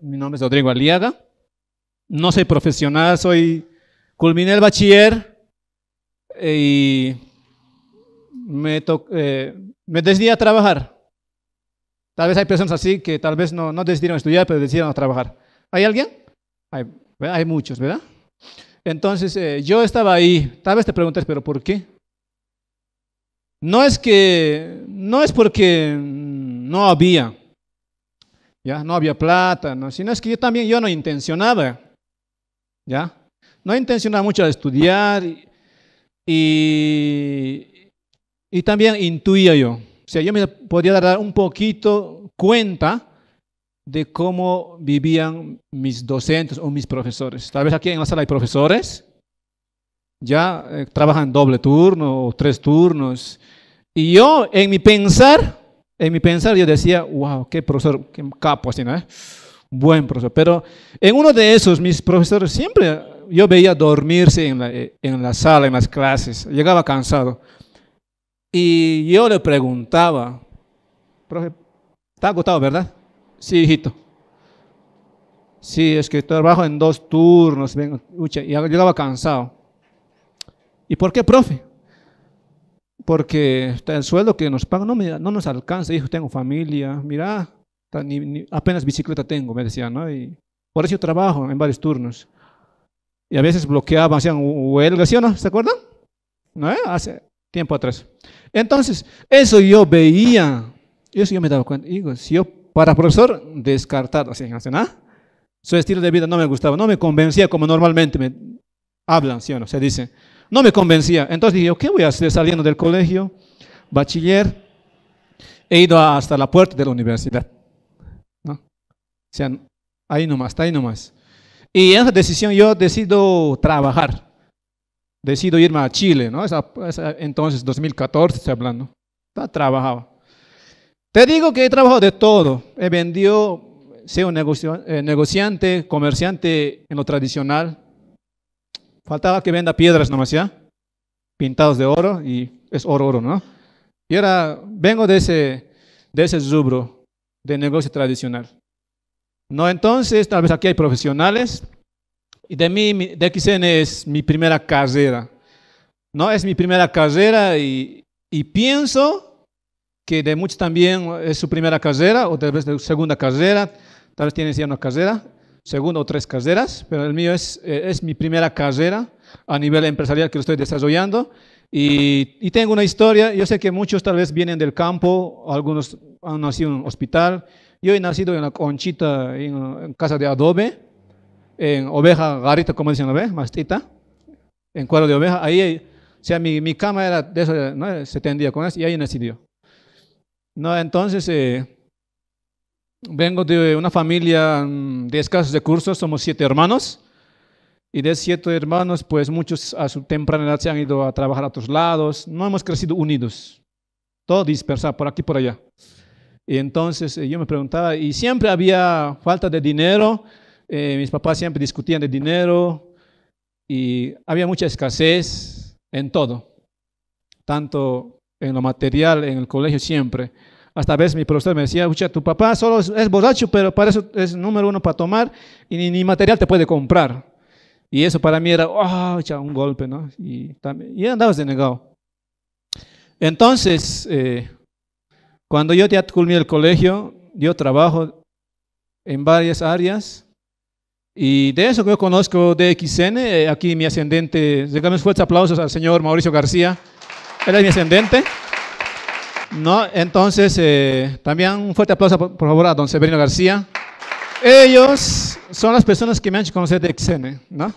Mi nombre es Rodrigo Aliaga. No soy profesional, soy culminé el bachiller eh, y me, to, eh, decidí a trabajar. Tal vez hay personas así que tal vez no, decidieron estudiar, pero decidieron a trabajar. ¿Hay alguien? Hay, muchos, ¿verdad? Entonces, eh, yo estaba ahí. Tal vez te preguntes, ¿pero por qué? No es que, no es porque no había. No había plata, sino es que yo también yo no intencionaba, ¿ya? No intencionaba mucho estudiar y, también intuía yo. O sea, yo me podía dar un poquito cuenta de cómo vivían mis docentes o mis profesores. Tal vez aquí en la sala hay profesores, ya eh, trabajan doble turno o tres turnos. Y yo, en mi pensar, en mi pensar yo decía, wow, qué profesor, qué capo, así, este, ¿no? Eh? Buen profesor. Pero en uno de esos, mis profesores siempre yo veía dormirse eh, en la, sala, en las clases. Llegaba cansado. Y yo le preguntaba, profe, está agotado, ¿verdad? Sí, hijito. Sí, es que trabajo en dos turnos, y llegaba cansado. ¿Y por qué, profe? porque el sueldo que nos pagan no, no nos alcanza, hijo, tengo familia, mira, apenas bicicleta tengo, me decían, ¿no? Y por eso yo trabajo en varios turnos. Y a veces bloqueaban, hacían huelga, ¿sí o no? ¿Se acuerdan? ¿No? Hace tiempo atrás. Entonces, eso yo veía, eso yo me daba cuenta, digo, si yo para profesor, descartado, así, ¿no? Su estilo de vida no me gustaba, no me convencía como normalmente me hablan, ¿sí o no? Se dice. No me convencía. Entonces dije, ¿qué voy a hacer saliendo del colegio? Bachiller. He ido hasta la puerta de la universidad. ¿No? O sea, ahí nomás, está ahí nomás. Y en esa decisión yo decido trabajar. Decido irme a Chile, ¿no? entonces, 2014, estoy hablando. Trabajaba. Te digo que he trabajado de todo. He vendido, soy un eh, negociante, comerciante en lo tradicional, Faltaba que venda piedras nomás ya, pintados de oro y es oro, oro, ¿no? Y ahora vengo de ese, de ese rubro de negocio tradicional. No, entonces, tal vez aquí hay profesionales y de mí, de XN es mi primera carrera. No, es mi primera carrera y, y pienso que de muchos también es su primera carrera o tal vez de segunda carrera, tal vez tienen ya una carrera Segundo o tres carreras, pero el mío es, eh, es mi primera carrera a nivel empresarial que lo estoy desarrollando. Y, tengo una historia, yo sé que muchos tal vez vienen del campo, algunos han nacido en un hospital. Yo he nacido en una conchita, en, casa de adobe, en oveja garita, como dicen, ¿no Mastita, en cuero de oveja. Ahí, o sea, mi, mi cama era de eso, ¿no? se tendía con eso y ahí nací yo. No, entonces, eh, Vengo de una familia mm, de escasos recursos, somos siete hermanos. Y de siete hermanos, pues muchos a su temprana edad se han ido a trabajar a otros lados. No hemos crecido unidos, todo dispersado por aquí y por allá. Y entonces eh, yo me preguntaba, y siempre había falta de dinero, eh, mis papás siempre discutían de dinero, y había mucha escasez en todo, tanto en lo material, en el colegio siempre. Hasta a veces mi profesor me decía, escucha, tu papá solo es, borracho, pero para eso es número uno para tomar y ni, material te puede comprar. Y eso para mí era, oh, un golpe, ¿no? Y, también, y andabas denegado. Entonces, eh, cuando yo ya culminé el colegio, yo trabajo en varias áreas. Y de eso que yo conozco de XN, eh, aquí mi ascendente, déjame fuertes aplausos al señor Mauricio García, él es mi ascendente. No, entonces, eh, también un fuerte aplauso, por, favor, a don Severino García. Ellos son las personas que me han hecho conocer de Xene, ¿no?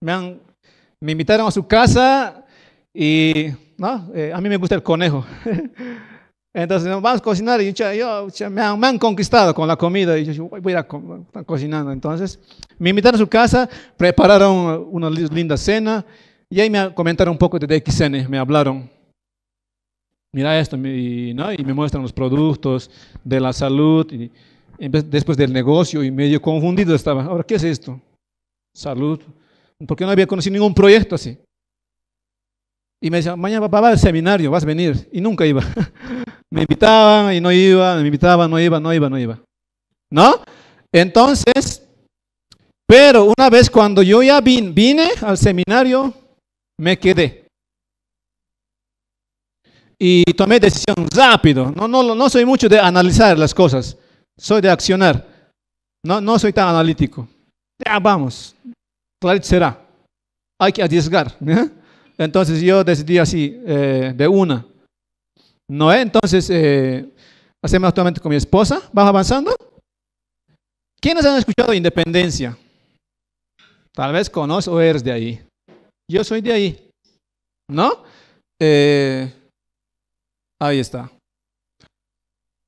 Me, invitaron a su casa y, ¿no? Eh, a mí me gusta el conejo. Entonces, vamos a cocinar y yo, me, han, conquistado con la comida y yo voy a ir a cocinando. Entonces, me invitaron a su casa, prepararon una linda cena y ahí me comentaron un poco de DXN, me hablaron mira esto, y, me muestran los productos de la salud, y, después del negocio, y medio confundido estaba. Ahora, ¿qué es esto? Salud. Porque no había conocido ningún proyecto así. Y me decían, mañana papá va al seminario, vas a venir. Y nunca iba. me invitaban y no iba, me invitaban, no iba, no iba, no iba. ¿No? Entonces, pero una vez cuando yo ya vine al seminario, me quedé y tomé decisión rápido. No, no, no soy mucho de analizar las cosas, soy de accionar. No, no soy tan analítico. Ya vamos, claro será. Hay que arriesgar. ¿eh? Entonces yo decidí así, eh, de una. ¿No? Eh? Entonces, hacemos actualmente con mi esposa. ¿Vamos avanzando? ¿Quiénes han escuchado independencia? Tal vez conozco, eres de ahí. Yo soy de ahí. ¿No? Eh, Ahí está.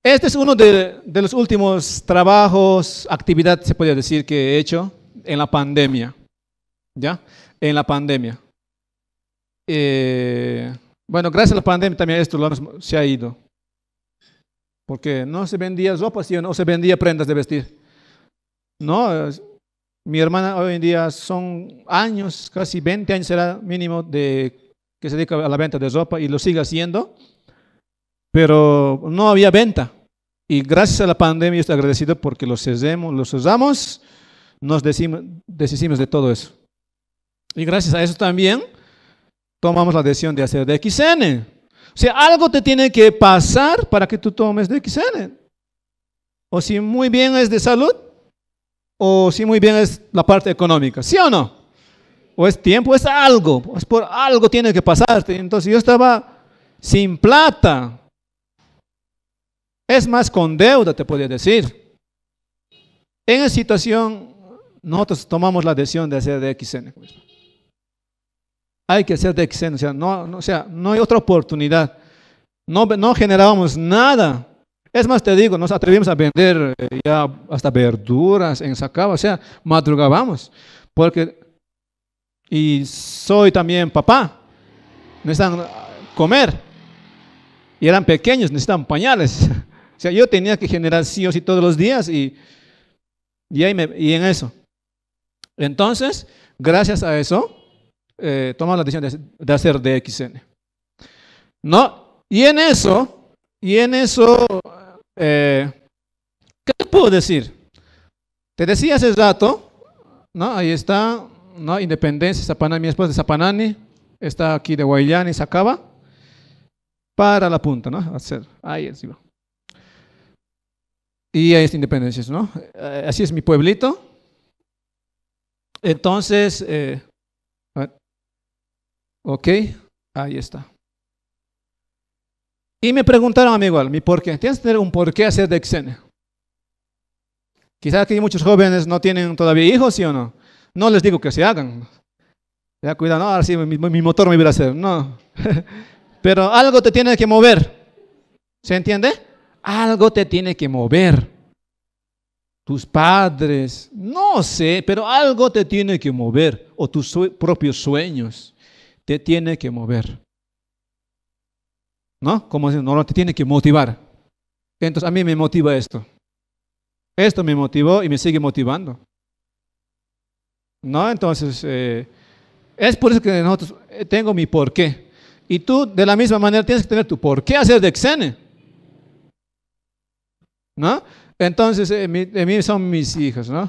Este es uno de, los últimos trabajos, actividad, se podría decir, que he hecho en la pandemia. ¿Ya? En la pandemia. Eh, bueno, gracias a la pandemia también esto se ha ido. Porque no se vendía ropa, sino se vendía prendas de vestir. No, mi hermana hoy en día son años, casi 20 años será mínimo, de que se dedica a la venta de ropa y lo sigue haciendo pero no había venta. Y gracias a la pandemia estoy agradecido porque los los usamos, nos decimos, deshicimos de todo eso. Y gracias a eso también tomamos la decisión de hacer DXN. O sea, algo te tiene que pasar para que tú tomes DXN. O si muy bien es de salud, o si muy bien es la parte económica, ¿sí o no? O es tiempo, es algo, es por algo tiene que pasarte. Entonces yo estaba sin plata, es más, con deuda te podría decir. En esa situación, nosotros tomamos la decisión de hacer de XN. Hay que hacer de o sea, no, no, o sea, no hay otra oportunidad. No, generábamos nada. Es más, te digo, nos atrevimos a vender eh, ya hasta verduras en Sacaba, o sea, madrugábamos. Porque, y soy también papá, necesitan eh, comer. Y eran pequeños, necesitan pañales. O sea, yo tenía que generar sí o sí todos los días y, y, en eso. Entonces, gracias a eso, eh, tomamos la decisión de, hacer DXN. ¿No? Y en eso, y en eso, eh, ¿qué te puedo decir? Te decía hace rato, ¿no? Ahí está, ¿no? Independencia, mi esposa de Zapanani, está aquí de Guayani, Sacaba, para la punta, ¿no? Hacer, ahí encima y ahí está Independencias, ¿no? Eh, así es mi pueblito. Entonces, eh, ok, ahí está. Y me preguntaron a mí igual, mi por qué. Tienes que tener un por qué hacer de XN? Quizás aquí muchos jóvenes no tienen todavía hijos, ¿sí o no? No les digo que se hagan. Ya, cuidado, no, ahora mi, motor me iba a hacer. No. Pero algo te tiene que mover. ¿Se entiende? Algo te tiene que mover. Tus padres, no sé, pero algo te tiene que mover. O tus propios sueños te tiene que mover. ¿No? Como si no, no te tiene que motivar. Entonces a mí me motiva esto. Esto me motivó y me sigue motivando. ¿No? Entonces, eh, es por eso que nosotros eh, tengo mi porqué. Y tú, de la misma manera, tienes que tener tu porqué hacer de exene. ¿no? Entonces, eh, mí son mis hijos, ¿no?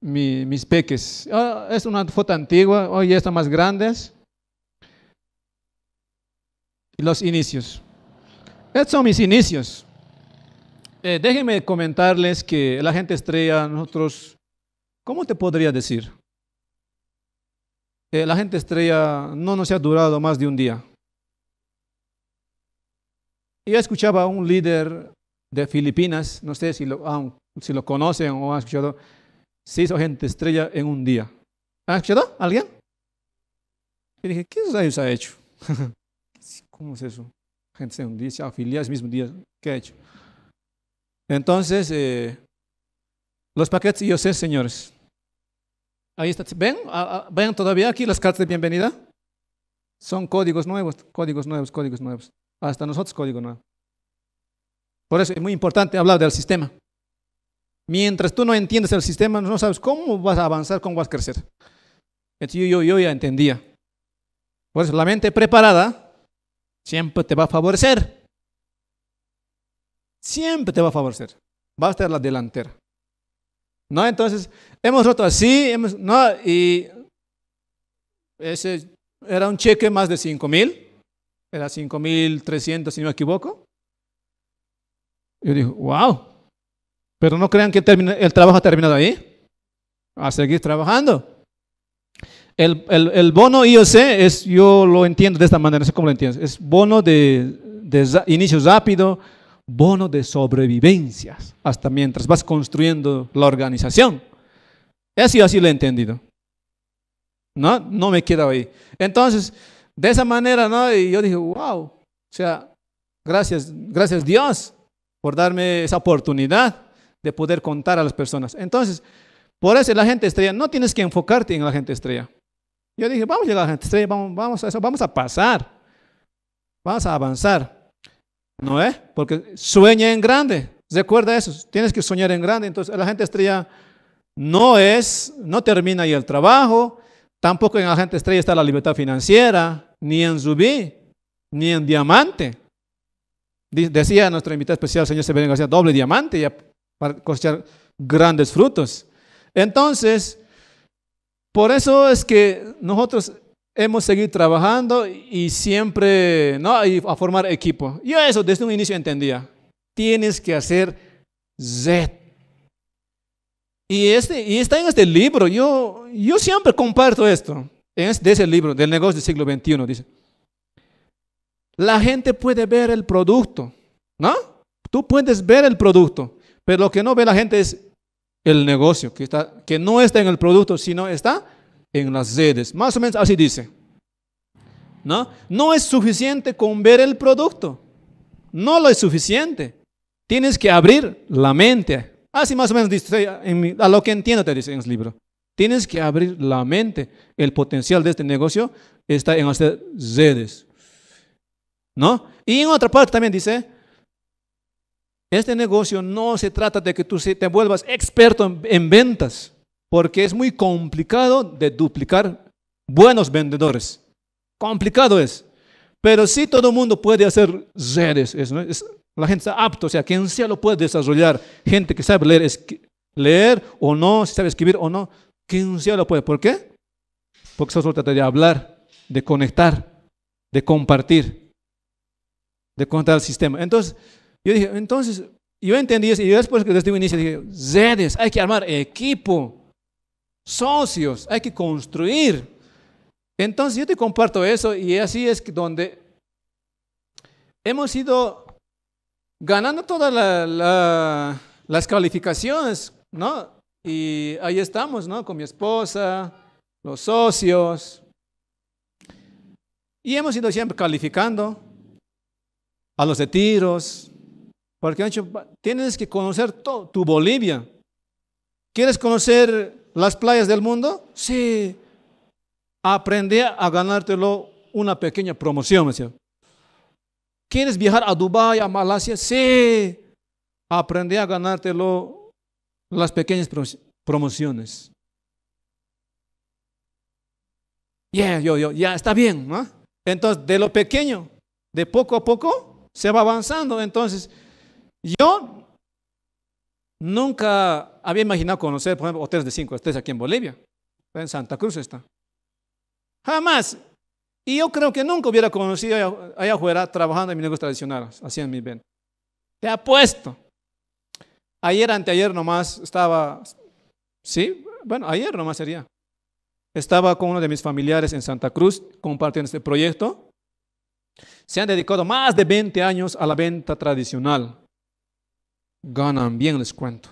mis peques. Ah, es una foto antigua, hoy ya están más grandes. Los inicios. Estos son mis inicios. Eh, déjenme comentarles que la gente estrella, nosotros, ¿cómo te podría decir? Eh, la gente estrella no nos ha durado más de un día. Yo escuchaba a un líder de Filipinas, no sé si lo, ah, si lo conocen o han escuchado, se hizo gente estrella en un día. ¿Han escuchado? ¿Alguien? Y dije, ¿qué rayos ha hecho? ¿Cómo es eso? Gente se un día, se afilia el mismo día. ¿Qué ha hecho? Entonces, eh, los paquetes yo sé señores. Ahí está. ¿Ven? Ah, ah, ¿Ven todavía aquí las cartas de bienvenida? Son códigos nuevos, códigos nuevos, códigos nuevos. Hasta nosotros código nuevo. Por eso es muy importante hablar del sistema. Mientras tú no entiendes el sistema, no sabes cómo vas a avanzar, cómo vas a crecer. yo, ya entendía. Por eso la mente preparada siempre te va a favorecer. Siempre te va a favorecer. Va a estar la delantera. ¿No? Entonces, hemos roto así, ¿no? Y ese era un cheque más de 5 mil. Era 5 mil 300, si no me equivoco. Yo dije, wow, pero no crean que el trabajo ha terminado ahí. A seguir trabajando. El, el, el, bono IOC es, yo lo entiendo de esta manera, no sé cómo lo entiendes, es bono de, de inicio rápido, bono de sobrevivencias, hasta mientras vas construyendo la organización. Eso yo así lo he entendido. No, no me queda ahí. Entonces, de esa manera, ¿no? yo dije, wow, o sea, gracias, gracias Dios por darme esa oportunidad de poder contar a las personas. Entonces, por eso la gente estrella, no tienes que enfocarte en la gente estrella. Yo dije, vamos a llegar a la gente estrella, vamos, vamos a eso, vamos a pasar, vamos a avanzar. ¿No es? Porque sueña en grande. Recuerda eso, tienes que soñar en grande. Entonces, la gente estrella no es, no termina ahí el trabajo, tampoco en la gente estrella está la libertad financiera, ni en Zubí, ni en Diamante. Decía nuestro invitado especial, el señor Severino García, doble diamante para cosechar grandes frutos. Entonces, por eso es que nosotros hemos seguido trabajando y siempre, ¿no? Y a formar equipo. Yo eso desde un inicio entendía. Tienes que hacer Z. Y, este, y está en este libro. Yo, yo siempre comparto esto. Es de ese libro, del negocio del siglo XXI, dice. La gente puede ver el producto, ¿no? Tú puedes ver el producto, pero lo que no ve la gente es el negocio, que, está, que no está en el producto, sino está en las sedes. Más o menos así dice. ¿No? No es suficiente con ver el producto. No lo es suficiente. Tienes que abrir la mente. Así más o menos dice, a lo que entiendo te dice en el libro. Tienes que abrir la mente. El potencial de este negocio está en hacer sedes. ¿no? Y en otra parte también dice, este negocio no se trata de que tú te vuelvas experto en, ventas, porque es muy complicado de duplicar buenos vendedores. Complicado es. Pero sí todo el mundo puede hacer redes. Es, la gente está apta, o sea, quien sea lo puede desarrollar. Gente que sabe leer, leer o no, si sabe escribir o no, quien sea lo puede. ¿Por qué? Porque eso se trata de hablar, de conectar, de compartir de contra el sistema. Entonces, yo dije, entonces, yo entendí eso y después que desde el inicio dije, Zedes, hay que armar equipo, socios, hay que construir. Entonces yo te comparto eso y así es que donde hemos ido ganando todas las calificaciones, ¿no? Y ahí estamos, ¿no? Con mi esposa, los socios. Y hemos ido siempre calificando, a los de Tiros, porque hecho, tienes que conocer todo, tu Bolivia. ¿Quieres conocer las playas del mundo? Sí. Aprende a ganártelo una pequeña promoción. ¿Quieres viajar a Dubái, a Malasia? Sí. Aprende a ganártelo las pequeñas promociones. Ya, ya yo, ya está bien. Entonces, de lo pequeño, de poco a poco, se va avanzando. Entonces, yo nunca había imaginado conocer, por ejemplo, hoteles de cinco estrellas aquí en Bolivia. En Santa Cruz está. Jamás. Y yo creo que nunca hubiera conocido allá, afuera trabajando en mis negocios tradicionales, en mi ventas. Te apuesto. Ayer, anteayer nomás estaba, sí, bueno, ayer nomás sería. Estaba con uno de mis familiares en Santa Cruz compartiendo este proyecto se han dedicado más de 20 años a la venta tradicional. Ganan bien, les cuento.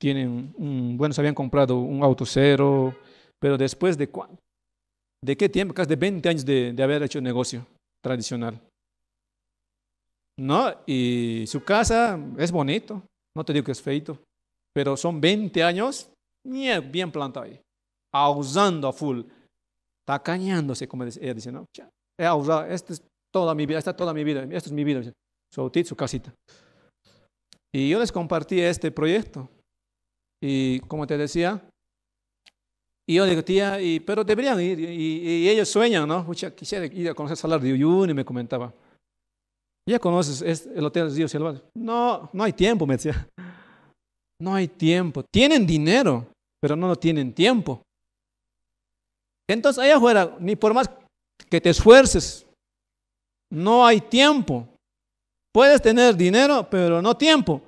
Tienen, un, bueno, se habían comprado un auto cero, pero después de cuánto? ¿De qué tiempo? Casi de 20 años de, haber hecho negocio tradicional. ¿No? Y su casa es bonito, no te digo que es feito, pero son 20 años bien, plantado ahí, abusando a full, tacañándose, como ella dice, ¿no? he eh, ah, esta es toda mi vida, esta toda mi vida, esto es mi vida, su autito, su casita. Y yo les compartí este proyecto. Y como te decía, y yo digo, tía, y, pero deberían ir. Y, ellos sueñan, ¿no? quisiera ir a conocer Salar de Uyuni, me comentaba. ¿Ya conoces este, el Hotel el Valle? No, no hay tiempo, me decía. No hay tiempo. Tienen dinero, pero no, no tienen tiempo. Entonces, allá afuera, ni por más que te esfuerces. No hay tiempo. Puedes tener dinero, pero no tiempo.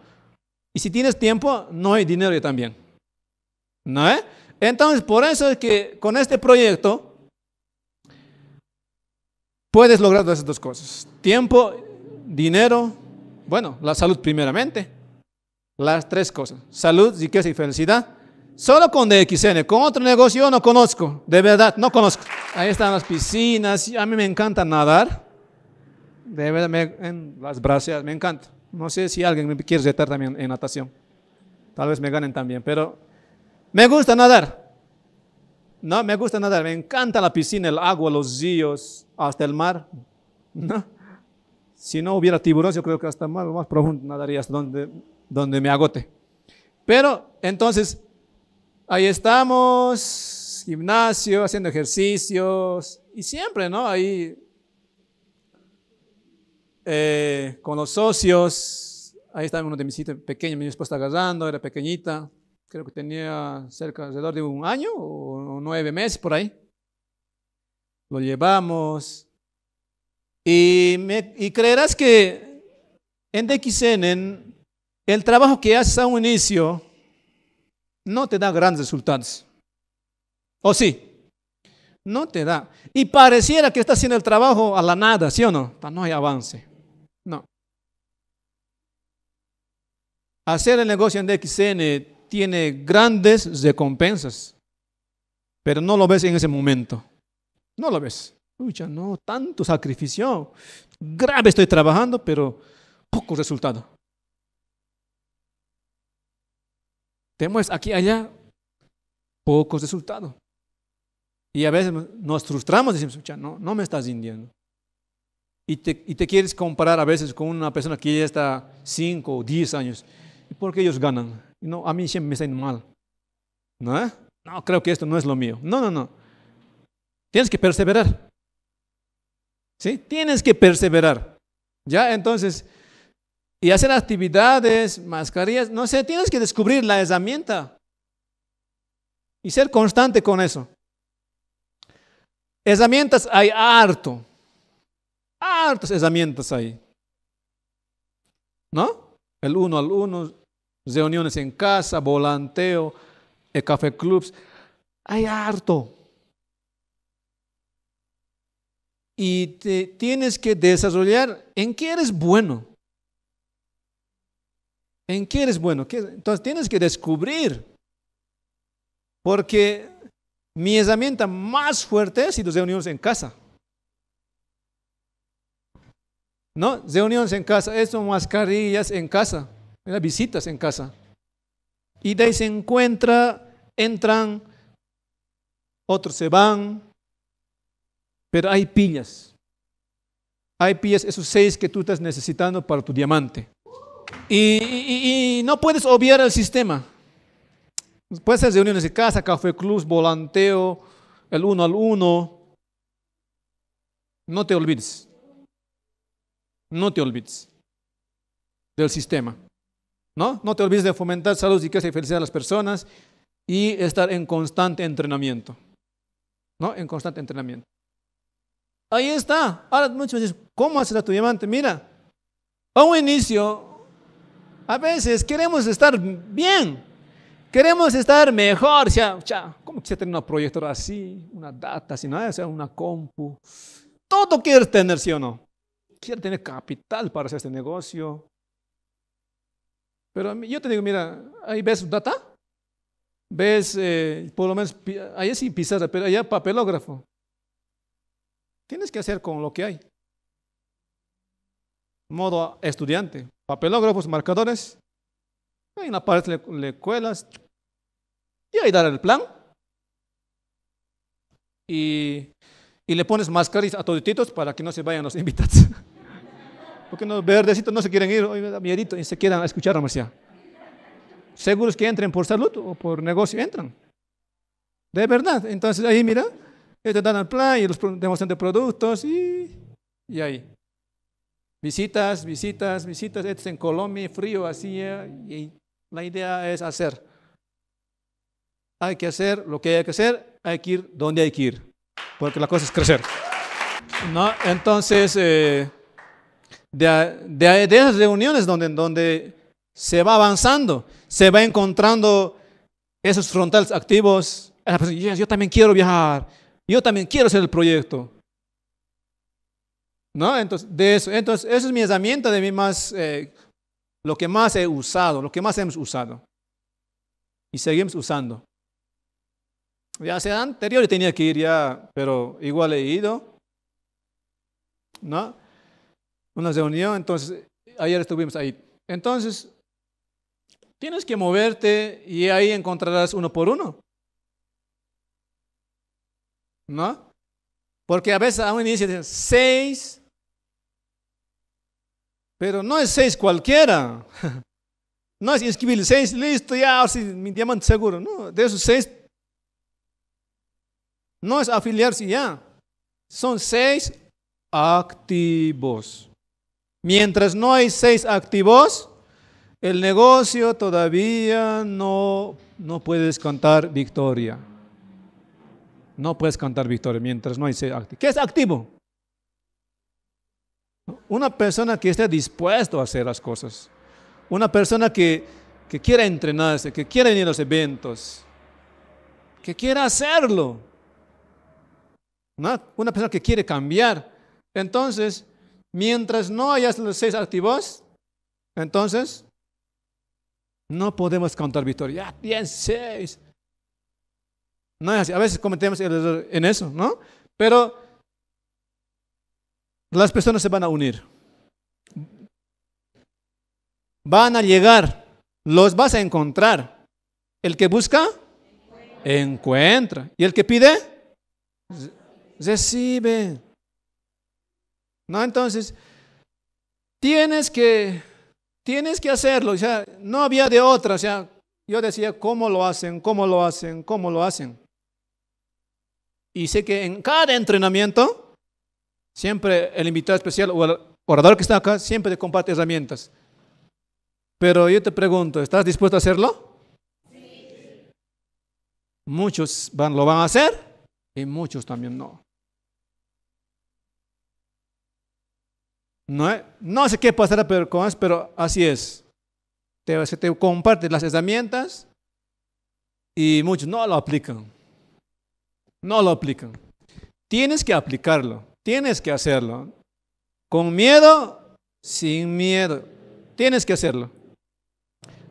Y si tienes tiempo, no hay dinero también. ¿No eh? Entonces, por eso es que con este proyecto puedes lograr todas esas dos cosas. Tiempo, dinero, bueno, la salud primeramente. Las tres cosas. Salud, riqueza y felicidad. Solo con DXN, con otro negocio no conozco, de verdad, no conozco. Ahí están las piscinas, a mí me encanta nadar, de verdad, en las braseas. me encanta. No sé si alguien me quiere retar también en natación, tal vez me ganen también, pero me gusta nadar. No, me gusta nadar, me encanta la piscina, el agua, los ríos, hasta el mar. Si no hubiera tiburón, yo creo que hasta más, más profundo nadaría, hasta donde, donde me agote. Pero entonces, Ahí estamos, gimnasio, haciendo ejercicios y siempre, ¿no? Ahí eh, con los socios, ahí estaba uno de mis hijos pequeños, mi esposa agarrando, era pequeñita, creo que tenía cerca, alrededor de un año o nueve meses por ahí. Lo llevamos. Y, y creerás que en DXN, el trabajo que haces a un inicio, no te da grandes resultados. ¿O sí? No te da. Y pareciera que estás haciendo el trabajo a la nada, ¿sí o no? No hay avance. No. Hacer el negocio en DXN tiene grandes recompensas, pero no lo ves en ese momento. No lo ves. Uy, ya no, tanto sacrificio. Grave estoy trabajando, pero poco resultado. Tenemos aquí, allá, pocos resultados. Y a veces nos frustramos, decimos, no, no me estás rindiendo. Y te, quieres comparar a veces con una persona que ya está 5 o 10 años. ¿Por qué ellos ganan? No, a mí siempre me salen mal. ¿No? No, creo que esto no es lo mío. No, no, no. Tienes que perseverar. ¿Sí? Tienes que perseverar. Ya entonces, y hacer actividades, mascarillas, no sé, tienes que descubrir la herramienta y ser constante con eso. Herramientas hay harto, hartas herramientas hay. ¿No? El uno al uno, reuniones en casa, volanteo, eh, café clubs, hay harto. Y tienes que desarrollar en qué eres bueno. ¿En qué eres bueno? Entonces tienes que descubrir. Porque mi herramienta más fuerte es si las reuniones en casa. ¿No? Reuniones en casa, eso, mascarillas en casa, visitas en casa. Y de ahí se encuentra, entran, otros se van, pero hay pillas. Hay pillas, esos seis que tú estás necesitando para tu diamante. Y, no puedes obviar el sistema. Puedes hacer reuniones de casa, café club, volanteo, el uno al uno. No te olvides. No te olvides del sistema. ¿No? No te olvides de fomentar salud, riqueza y felicidad a las personas y estar en constante entrenamiento. ¿No? En constante entrenamiento. Ahí está. Ahora muchos dicen, ¿cómo haces a tu diamante? Mira, a un inicio a veces queremos estar bien, queremos estar mejor. O sea, ¿cómo quisiera tener una proyector así, una data, si ¿no? una compu? Todo quieres tener, ¿sí o no? Quiere tener capital para hacer este negocio. Pero yo te digo, mira, ahí ves data, ves, eh, por lo menos, es sin pizarra, pero allá papelógrafo. Tienes que hacer con lo que hay modo estudiante, papelógrafos, marcadores, ahí en la pared le, cuelas y ahí dar el plan. Y, le pones máscaris a todititos para que no se vayan los invitados. Porque los verdecitos no se quieren ir, hoy me da y se quedan a escuchar a Marcia. Seguros que entren por salud o por negocio, entran. De verdad. Entonces ahí, mira, te dan el plan y los demostran de productos y, y ahí. Visitas, visitas, visitas, esto en Colombia, frío así, eh, y la idea es hacer. Hay que hacer lo que hay que hacer, hay que ir donde hay que ir, porque la cosa es crecer. ¿No? Entonces, eh, de, de, esas reuniones donde, donde se va avanzando, se va encontrando esos frontales activos, yo también quiero viajar, yo también quiero hacer el proyecto. ¿No? Entonces, de eso, entonces, eso es mi herramienta de mí más, eh, lo que más he usado, lo que más hemos usado. Y seguimos usando. Ya sea anterior tenía que ir ya, pero igual he ido. ¿No? Una reunión, entonces, ayer estuvimos ahí. Entonces, tienes que moverte y ahí encontrarás uno por uno. ¿No? Porque a veces a un inicio dicen seis pero no es seis cualquiera. No es inscribir seis, listo, ya, si mi diamante seguro. No, de esos seis, no es afiliarse ya. Son seis activos. Mientras no hay seis activos, el negocio todavía no, no puedes cantar victoria. No puedes cantar victoria mientras no hay seis activos. ¿Qué es activo? Una persona que esté dispuesto a hacer las cosas. Una persona que, que quiera entrenarse, que quiera ir a los eventos, que quiera hacerlo. Una persona que quiere cambiar. Entonces, mientras no hayas los seis activos, entonces no podemos contar victoria. Ya seis. No es A veces cometemos en eso, ¿no? Pero las personas se van a unir. Van a llegar, los vas a encontrar. El que busca, encuentra. ¿Y el que pide? Recibe. No, entonces, tienes que, tienes que hacerlo. O no había de otra. O sea, yo decía, ¿cómo lo hacen? ¿Cómo lo hacen? ¿Cómo lo hacen? Y sé que en cada entrenamiento Siempre el invitado especial o el orador que está acá siempre te comparte herramientas. Pero yo te pregunto, ¿estás dispuesto a hacerlo? Muchos van, lo van a hacer y muchos también no. No, eh, sé qué pasará, pero, pero así es. se te comparten las herramientas y muchos no lo aplican. No lo aplican. Tienes que aplicarlo. Tienes que hacerlo. Con miedo, sin miedo. Tienes que hacerlo.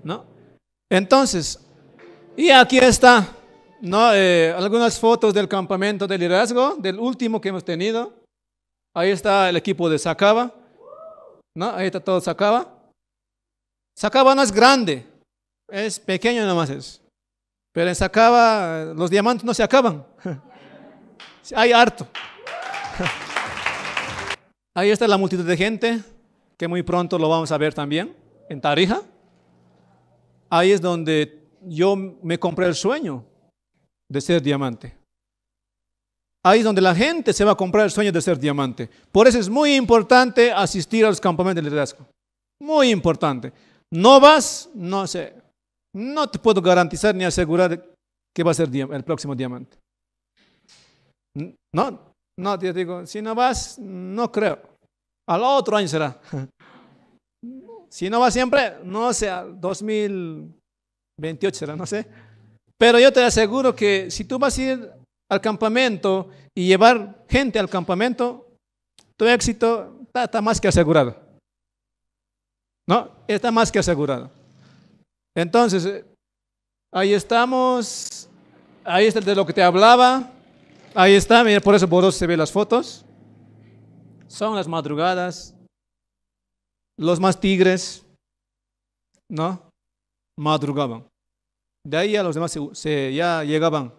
¿No? Entonces, y aquí está, ¿no? Eh, algunas fotos del campamento de liderazgo, del último que hemos tenido. Ahí está el equipo de Sacaba. ¿No? Ahí está todo Sacaba. Sacaba no es grande, es pequeño nomás es. Pero en Sacaba los diamantes no se acaban. Hay harto. Ahí está la multitud de gente, que muy pronto lo vamos a ver también, en Tarija. Ahí es donde yo me compré el sueño de ser diamante. Ahí es donde la gente se va a comprar el sueño de ser diamante. Por eso es muy importante asistir a los campamentos de liderazgo. Muy importante. No vas, no sé. No te puedo garantizar ni asegurar que va a ser el próximo diamante. No, no, yo digo, si no vas, no creo. Al otro año será. si no vas siempre, no sé, 2028 será, no sé. Pero yo te aseguro que si tú vas a ir al campamento y llevar gente al campamento, tu éxito está, está más que asegurado. ¿No? Está más que asegurado. Entonces, eh, ahí estamos. Ahí está de lo que te hablaba. Ahí está, mira, por eso se ve las fotos. Son las madrugadas, los más tigres, ¿no? Madrugaban. De ahí a los demás se, ya llegaban,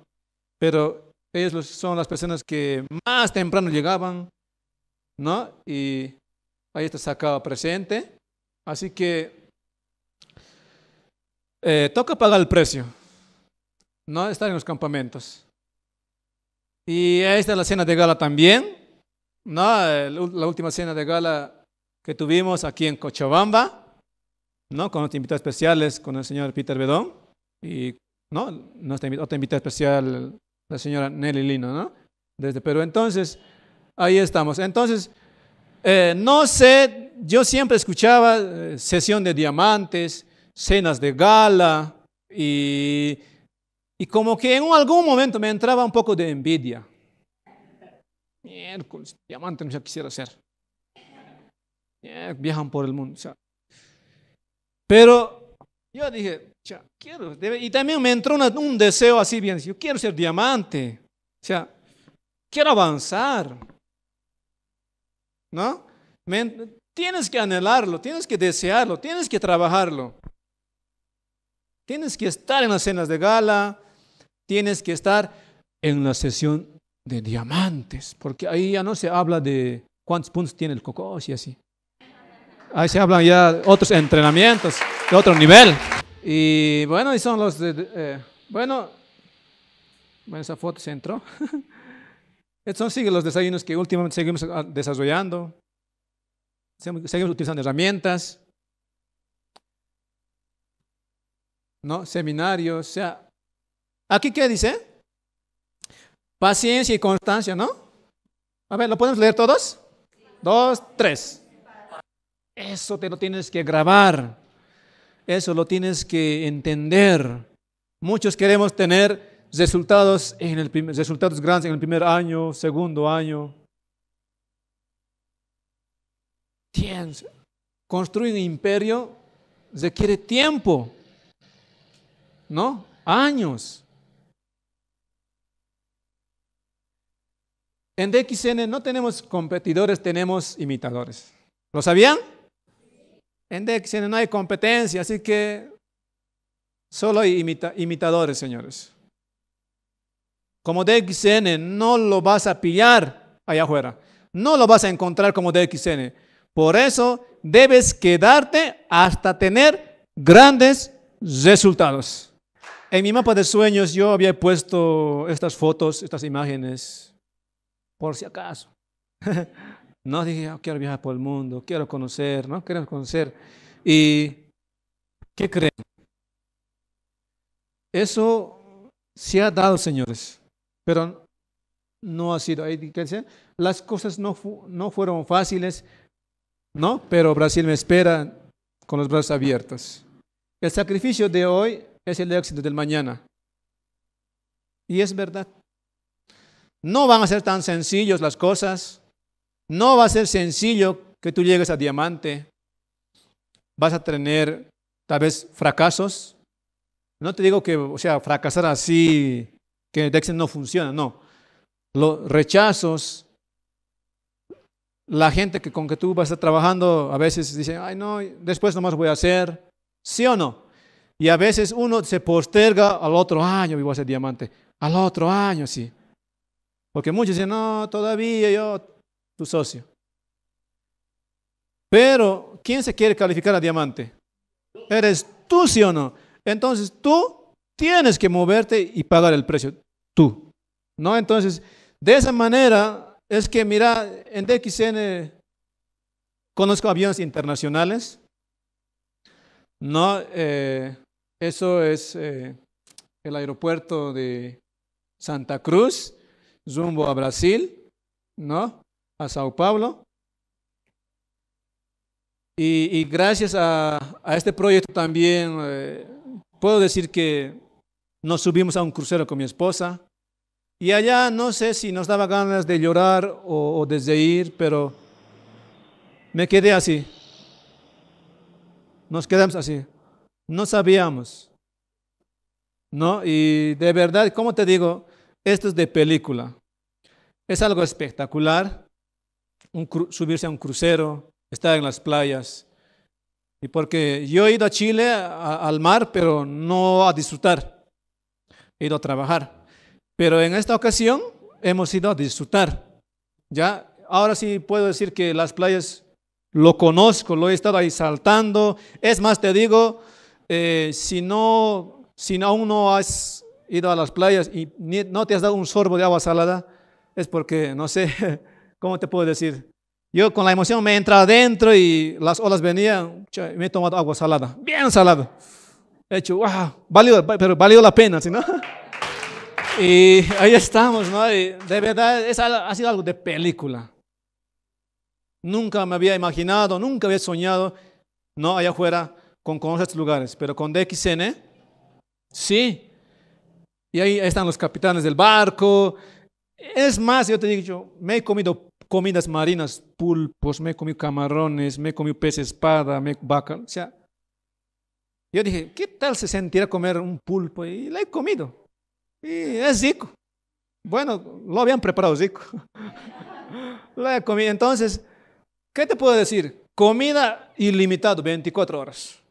pero ellos son las personas que más temprano llegaban, ¿no? Y ahí está sacado presente. Así que eh, toca pagar el precio, ¿no? Estar en los campamentos. Y esta es la cena de gala también. ¿no? La última cena de gala que tuvimos aquí en Cochabamba, ¿no? con los invitados especiales, con el señor Peter Bedón y ¿no? Nuestra invita, otra invitada especial, la señora Nelly Lino, ¿no? desde Perú. Entonces, ahí estamos. Entonces, eh, no sé, yo siempre escuchaba eh, sesión de diamantes, cenas de gala y y como que en algún momento me entraba un poco de envidia. Miércoles, diamante, no ya quisiera ser. Eh, viajan por el mundo. Pero yo dije, quiero. Y también me entró un deseo así bien. Yo quiero ser diamante. O sea, quiero avanzar. ¿No? tienes que anhelarlo, tienes que desearlo, tienes que trabajarlo. Tienes que estar en las cenas de gala, Tienes que estar en la sesión de diamantes, porque ahí ya no se habla de cuántos puntos tiene el coco y así. Ahí se hablan ya otros entrenamientos de otro nivel. Y bueno, y son los de, eh, bueno, esa foto se entró. Estos son sigue los desayunos que últimamente seguimos ah, desarrollando. Seguimos utilizando herramientas. ¿no? Seminarios, o sea, Aquí qué dice? Paciencia y constancia, ¿no? A ver, ¿lo podemos leer todos? Dos, tres. Eso te lo tienes que grabar. Eso lo tienes que entender. Muchos queremos tener resultados, en el primer, resultados grandes en el primer año, segundo año. Tienes, construir un imperio requiere tiempo, ¿no? Años. En DXN no tenemos competidores, tenemos imitadores. ¿Lo sabían? En DXN no hay competencia, así que solo hay imitadores, señores. Como DXN no lo vas a pillar allá afuera. No lo vas a encontrar como DXN. Por eso debes quedarte hasta tener grandes resultados. En mi mapa de sueños yo había puesto estas fotos, estas imágenes por si acaso. no dije, ah, quiero viajar por el mundo, quiero conocer, ¿no? Quiero conocer. ¿Y qué creen? Eso se ha dado, señores, pero no ha sido. Las cosas no, no fueron fáciles, ¿no? Pero Brasil me espera con los brazos abiertos. El sacrificio de hoy es el éxito del mañana. Y es verdad. No van a ser tan sencillos las cosas. No va a ser sencillo que tú llegues a diamante. Vas a tener tal vez fracasos. No te digo que, o sea, fracasar así, que Dexter no funciona, no. Los rechazos, la gente que con que tú vas a estar trabajando a veces dice, ay no, después nomás voy a hacer, sí o no. Y a veces uno se posterga al otro año, y voy a ser diamante, al otro año, sí. Porque muchos dicen, no, todavía yo, tu socio. Pero, ¿quién se quiere calificar a diamante? Eres tú, sí o no. Entonces, tú tienes que moverte y pagar el precio. Tú. ¿No? Entonces, de esa manera es que, mira, en DXN conozco aviones internacionales. No, eh, eso es eh, el aeropuerto de Santa Cruz ZUMBO a Brasil, ¿no? A Sao Paulo. Y, gracias a, este proyecto también eh, puedo decir que nos subimos a un crucero con mi esposa. Y allá no sé si nos daba ganas de llorar o, de ir, pero me quedé así. Nos quedamos así. No sabíamos. ¿No? Y de verdad, ¿cómo te digo? Esto es de película. Es algo espectacular. subirse a un crucero, estar en las playas. Y porque yo he ido a Chile al mar, pero no a disfrutar. He ido a trabajar. Pero en esta ocasión hemos ido a disfrutar. Ya, ahora sí puedo decir que las playas lo conozco, lo he estado ahí saltando. Es más, te digo, eh, si no, si aún no has ido a las playas y no te has dado un sorbo de agua salada, es porque, no sé, ¿cómo te puedo decir? Yo con la emoción me entrado adentro y las olas venían, me he tomado agua salada, bien salado He hecho, wow, pero valió la pena, si no? Y ahí estamos, ¿no? de verdad, ha sido algo de película. Nunca me había imaginado, nunca había soñado, no allá afuera, con conocer estos lugares. Pero con DXN, sí, y ahí están los capitanes del barco. Es más, yo te digo, yo me he comido comidas marinas, pulpos, me he comido camarones, me he comido pez espada, me he vaca. O sea, yo dije, ¿qué tal se sentirá comer un pulpo? Y le he comido. Y es rico. Bueno, lo habían preparado rico. lo he comido. Entonces, ¿qué te puedo decir? Comida ilimitada, 24 horas.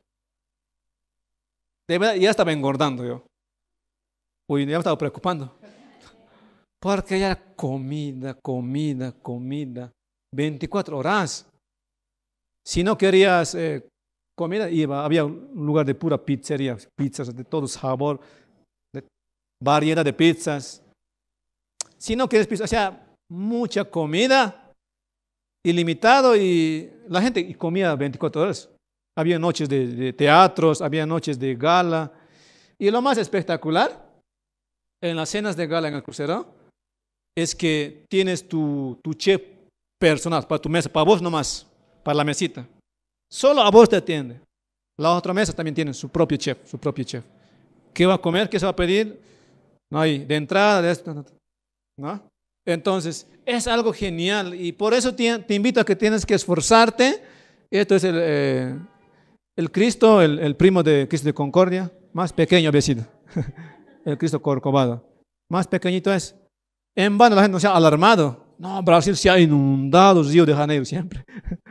De verdad, ya estaba engordando yo. Hoy ya me estaba preocupando. Porque era comida, comida, comida. 24 horas. Si no querías eh, comida, iba. Había un lugar de pura pizzería, pizzas de todo sabor, variedad de pizzas. Si no querías pizza, o sea, mucha comida, ilimitado y la gente comía 24 horas. Había noches de, de teatros, había noches de gala. Y lo más espectacular, en las cenas de gala en el crucero es que tienes tu, tu chef personal para tu mesa, para vos nomás, para la mesita. Solo a vos te atiende. La otra mesa también tiene su propio chef, su propio chef. ¿Qué va a comer? ¿Qué se va a pedir? No hay de entrada, de esto, ¿no? Entonces, es algo genial y por eso te, invito a que tienes que esforzarte. Esto es el, eh, el Cristo, el, el, primo de Cristo de Concordia, más pequeño, vecino. el Cristo corcovado. Más pequeñito es. En vano la gente no se ha alarmado. No, Brasil se ha inundado, Río de Janeiro siempre.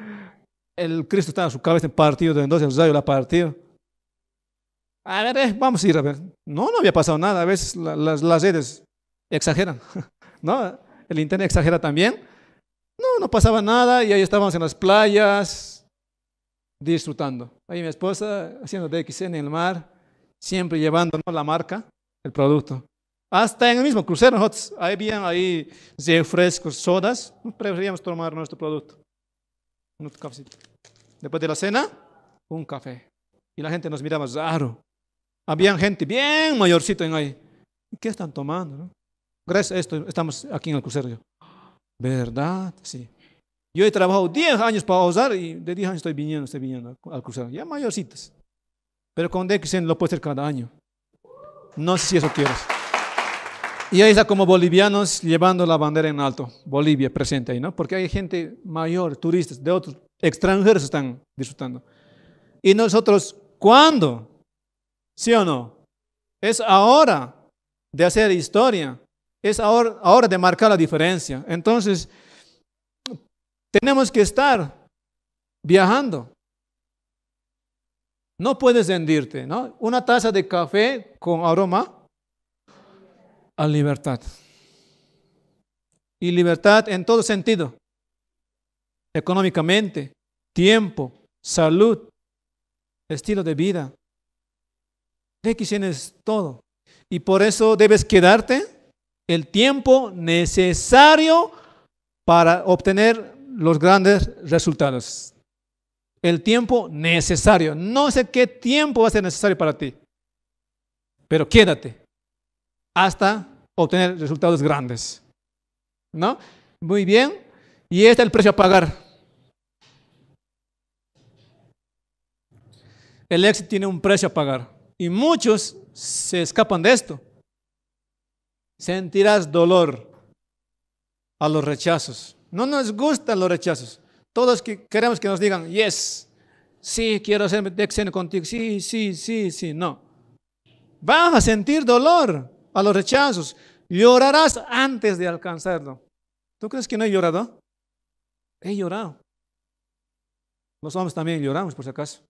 El Cristo está en su cabeza en partido, entonces el rayo la partido. A ver, eh, vamos a ir a ver. No, no había pasado nada. A veces las, las redes exageran. ¿No? El internet exagera también. No, no pasaba nada y ahí estábamos en las playas disfrutando. Ahí mi esposa haciendo DXN en el mar, siempre llevándonos la marca el producto. Hasta ah, en el mismo crucero, hay bien, ahí refrescos, sodas, preferíamos tomar nuestro producto. Un cafecito. Después de la cena, un café. Y la gente nos miraba raro. Había gente bien mayorcito en ahí. ¿Qué están tomando? Gracias esto estamos aquí en el crucero. ¿Verdad? Sí. Yo he trabajado 10 años para usar y de 10 años estoy viniendo, estoy viniendo al crucero. Ya mayorcitas. Pero con Dexen lo puedo hacer cada año. No sé si eso quieres. Y ahí está como bolivianos llevando la bandera en alto, Bolivia presente ahí, ¿no? Porque hay gente mayor, turistas, de otros, extranjeros están disfrutando. Y nosotros, ¿cuándo? ¿Sí o no? Es ahora de hacer historia, es ahora, ahora de marcar la diferencia. Entonces, tenemos que estar viajando, no puedes rendirte, ¿no? Una taza de café con aroma a libertad. Y libertad en todo sentido. Económicamente, tiempo, salud, estilo de vida. De que todo. Y por eso debes quedarte el tiempo necesario para obtener los grandes resultados el tiempo necesario. No sé qué tiempo va a ser necesario para ti, pero quédate hasta obtener resultados grandes. ¿No? Muy bien. Y este es el precio a pagar. El éxito tiene un precio a pagar. Y muchos se escapan de esto. Sentirás dolor a los rechazos. No nos gustan los rechazos. Todos que queremos que nos digan, yes, sí, quiero de decisión contigo, sí, sí, sí, sí, no. Vas a sentir dolor a los rechazos. Llorarás antes de alcanzarlo. ¿Tú crees que no he llorado? He llorado. Los hombres también lloramos, por si acaso.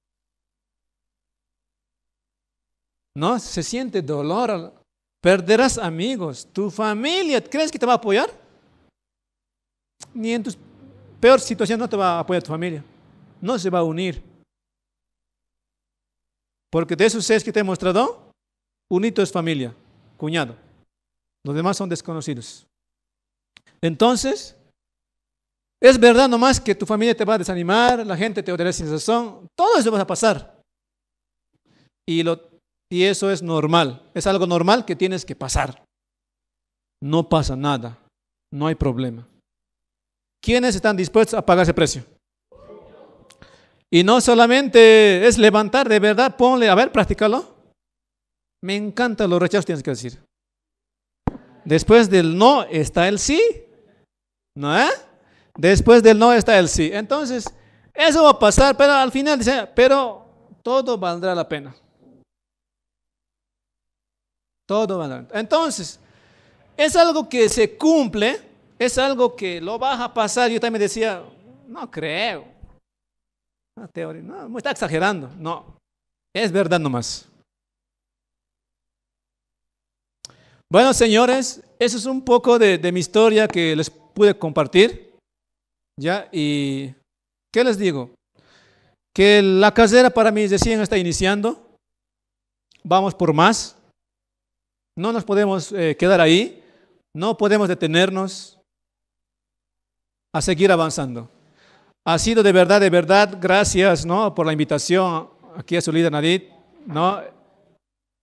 No, se siente dolor. Perderás amigos, tu familia. ¿Crees que te va a apoyar? Ni en tus peor situación no te va a apoyar tu familia. No se va a unir. Porque de esos seis que te he mostrado, unito es familia, cuñado. Los demás son desconocidos. Entonces, es verdad nomás que tu familia te va a desanimar, la gente te odiará sin sensación todo eso va a pasar. Y, lo, y eso es normal, es algo normal que tienes que pasar. No pasa nada, no hay problema. ¿Quiénes están dispuestos a pagar ese precio? Y no solamente es levantar, de verdad, ponle, a ver, practícalo. Me encanta los rechazos, tienes que decir. Después del no está el sí. ¿No? es? Eh? Después del no está el sí. Entonces, eso va a pasar, pero al final dice, pero todo valdrá la pena. Todo valdrá. Entonces, es algo que se cumple es algo que lo vas a pasar. Yo también decía, no creo. teoría, no, me está exagerando. No, es verdad nomás. Bueno, señores, eso es un poco de, mi historia que les pude compartir. ¿Ya? ¿Y qué les digo? Que la casera para mí recién está iniciando. Vamos por más. No nos podemos eh, quedar ahí. No podemos detenernos a seguir avanzando. Ha sido de verdad, de verdad, gracias ¿no? por la invitación aquí a su líder Nadit, ¿no?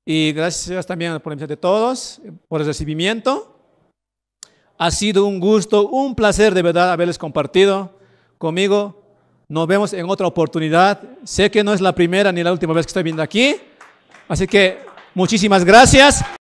y gracias también por la invitación de todos, por el recibimiento. Ha sido un gusto, un placer de verdad haberles compartido conmigo. Nos vemos en otra oportunidad. Sé que no es la primera ni la última vez que estoy viendo aquí. Así que muchísimas gracias.